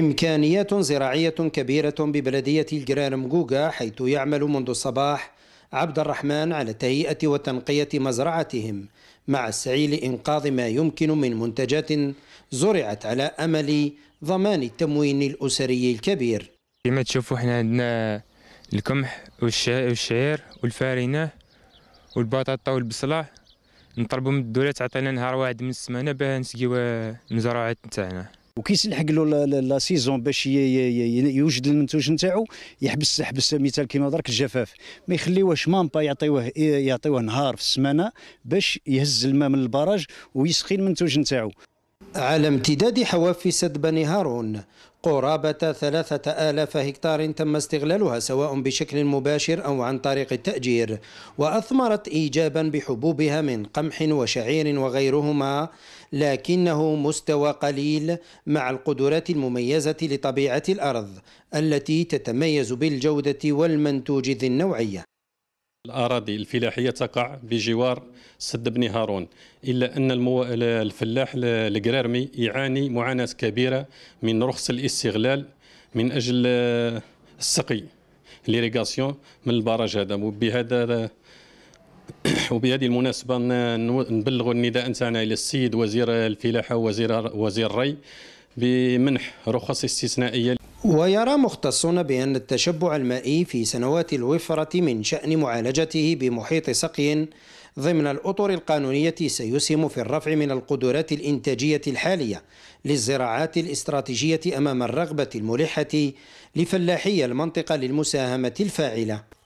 إمكانيات زراعية كبيرة ببلدية الجيران مجوجة حيث يعمل منذ الصباح عبد الرحمن على تهيئة وتنقية مزرعتهم مع السعي لإنقاذ ما يمكن من منتجات زرعت على أمل ضمان التموين الأسري الكبير كما تشوفوا احنا عندنا القمح والشعير والفارينة والبطاطا والبصلة نطلبوا من الدولة تعطينا نهار واحد من السمانة باه نسقيو المزرعات نتاعنا وكيسلحق له لا سيزون باش يوجد المنتوج نتاعو يحبس يحبس مثال كيما درك الجفاف ما يخليوهش مامبا يعطيوه يعطيوه نهار في السمانه باش يهز الماء من البراج ويسقي المنتوج نتاعو على امتداد حواف سد بني هارون قرابة ثلاثة آلاف هكتار تم استغلالها سواء بشكل مباشر أو عن طريق التأجير وأثمرت إيجابا بحبوبها من قمح وشعير وغيرهما لكنه مستوى قليل مع القدرات المميزة لطبيعة الأرض التي تتميز بالجودة والمنتوج ذي النوعية الأراضي الفلاحية تقع بجوار سد بن هارون إلا أن المو... الفلاح القرارمي يعاني معاناة كبيرة من رخص الاستغلال من أجل آه، السقي ليريغاسيون من البراج هذا وبهذا آه، وبهذه المناسبة نبلغ النداء نتاعنا إلى السيد وزير الفلاحة ووزير وزير الري بمنح رخص استثنائية ويرى مختصون بأن التشبع المائي في سنوات الوفرة من شأن معالجته بمحيط سقي ضمن الأطر القانونية سيسهم في الرفع من القدرات الإنتاجية الحالية للزراعات الاستراتيجية أمام الرغبة الملحة لفلاحي المنطقة للمساهمة الفاعلة